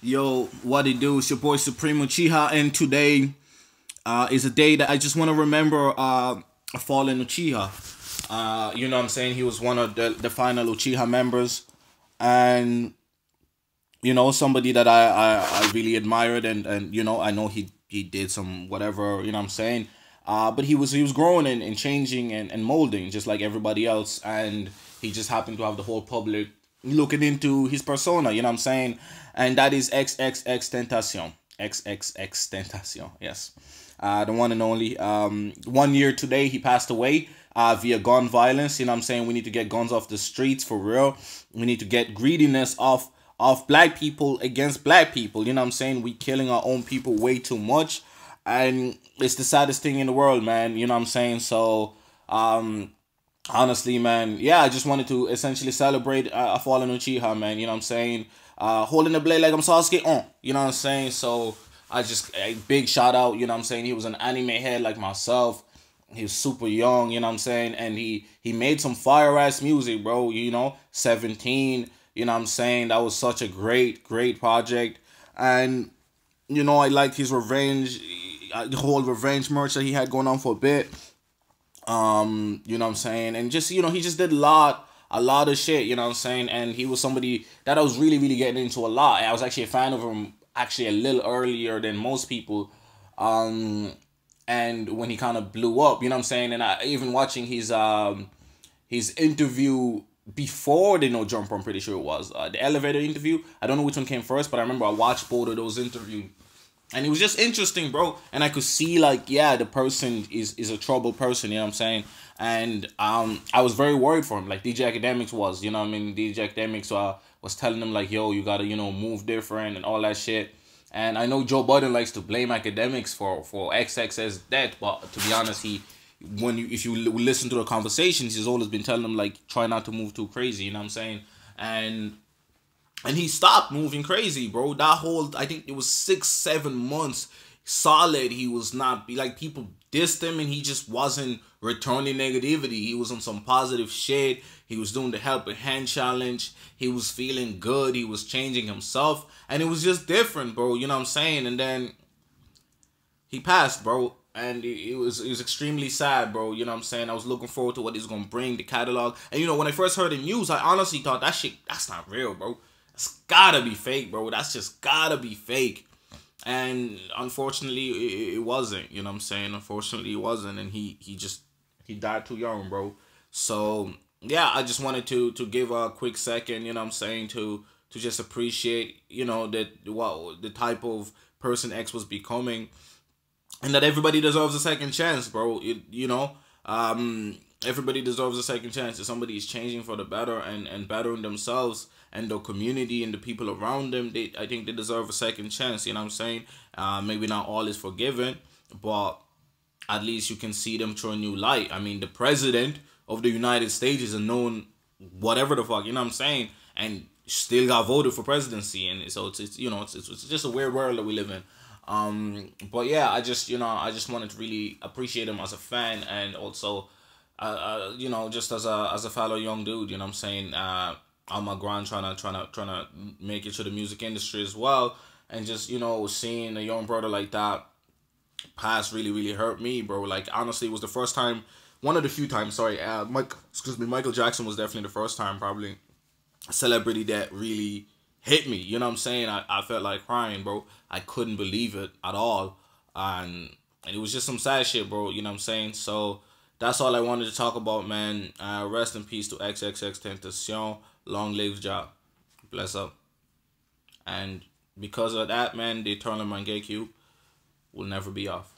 Yo, what it do? It's your boy Supreme Uchiha, and today uh, is a day that I just want to remember uh, fallen Uchiha. Uh, you know what I'm saying? He was one of the, the final Uchiha members, and you know somebody that I, I, I really admired, and and you know I know he he did some whatever. You know what I'm saying? Uh, but he was he was growing and, and changing and, and molding just like everybody else, and he just happened to have the whole public looking into his persona, you know what I'm saying? And that is XXX Tentacion. XXX Tentacion, yes. Uh, the one and only. Um, one year today, he passed away uh, via gun violence. You know what I'm saying? We need to get guns off the streets for real. We need to get greediness off of black people against black people. You know what I'm saying? We killing our own people way too much. And it's the saddest thing in the world, man. You know what I'm saying? So, um, honestly, man, yeah, I just wanted to essentially celebrate uh, a Fallen Uchiha, man. You know what I'm saying? Uh, holding the blade like I'm Sasuke on. You know what I'm saying? So I just a big shout out. You know what I'm saying? He was an anime head like myself. He was super young. You know what I'm saying? And he he made some fire ass music, bro. You know, 17. You know what I'm saying? That was such a great great project. And you know, I like his revenge, uh, the whole revenge merch that he had going on for a bit. Um, you know what I'm saying? And just, you know, he just did a lot, a lot of shit, you know what I'm saying? And he was somebody that I was really, really getting into a lot. I was actually a fan of him actually a little earlier than most people. Um, and when he kind of blew up, you know what I'm saying? And I even watching his um his interview before the No Jumper, I'm pretty sure it was uh, the elevator interview. I don't know which one came first, but I remember I watched both of those interviews and it was just interesting, bro. And I could see like, yeah, the person is is a troubled person. You know what I'm saying? And um, I was very worried for him. Like DJ Academics was, you know, I mean, DJ Academics uh, was telling him like, yo, you gotta, you know, move different and all that shit. And I know Joe Budden likes to blame academics for for XX's death, but to be honest, he when you if you listen to the conversations, he's always been telling them like, try not to move too crazy. You know what I'm saying? And and he stopped moving crazy, bro. That whole I think it was six, seven months solid. He was not like people dissed him, and he just wasn't returning negativity. He was on some positive shit. He was doing the help a hand challenge. He was feeling good. He was changing himself, and it was just different, bro. You know what I'm saying? And then he passed, bro. And it was it was extremely sad, bro. You know what I'm saying? I was looking forward to what he's gonna bring, the catalog. And you know, when I first heard the news, I honestly thought that shit that's not real, bro. It's gotta be fake, bro. That's just gotta be fake. And unfortunately, it, wasn't. You know what I'm saying? Unfortunately, it wasn't, and he he just he died too young, bro. So yeah, I just wanted to to give a quick second. You know what I'm saying to to just appreciate you know that what well, the type of person X was becoming, and that everybody deserves a second chance, bro. It, you know, um, everybody deserves a second chance. If somebody is changing for the better and, and bettering themselves and the community and the people around them, they I think they deserve a second chance. You know what I'm saying? Uh, maybe not all is forgiven, but at least you can see them through a new light. I mean, the president of the United States is a known whatever the fuck. You know what I'm saying? And still got voted for presidency, and so it's, it's you know it's, it's it's just a weird world that we live in. Um, but yeah, I just you know I just wanted to really appreciate him as a fan and also uh, uh, you know, just as a as a fellow young dude, you know, I'm saying uh, on my grind, trying to trying to trying to make it to the music industry as well, and just you know, seeing a young brother like that pass really really hurt me, bro. Like honestly, it was the first time, one of the few times. Sorry, uh, Mike, excuse me, Michael Jackson was definitely the first time probably celebrity that really hit me. You know what I'm saying? I, I felt like crying, bro. I couldn't believe it at all. And and it was just some sad shit, bro. You know what I'm saying? So that's all I wanted to talk about, man. Uh, rest in peace to XXX Tentacion. Long live Job. Bless up. And because of that, man, the eternal Mangekyu will never be off.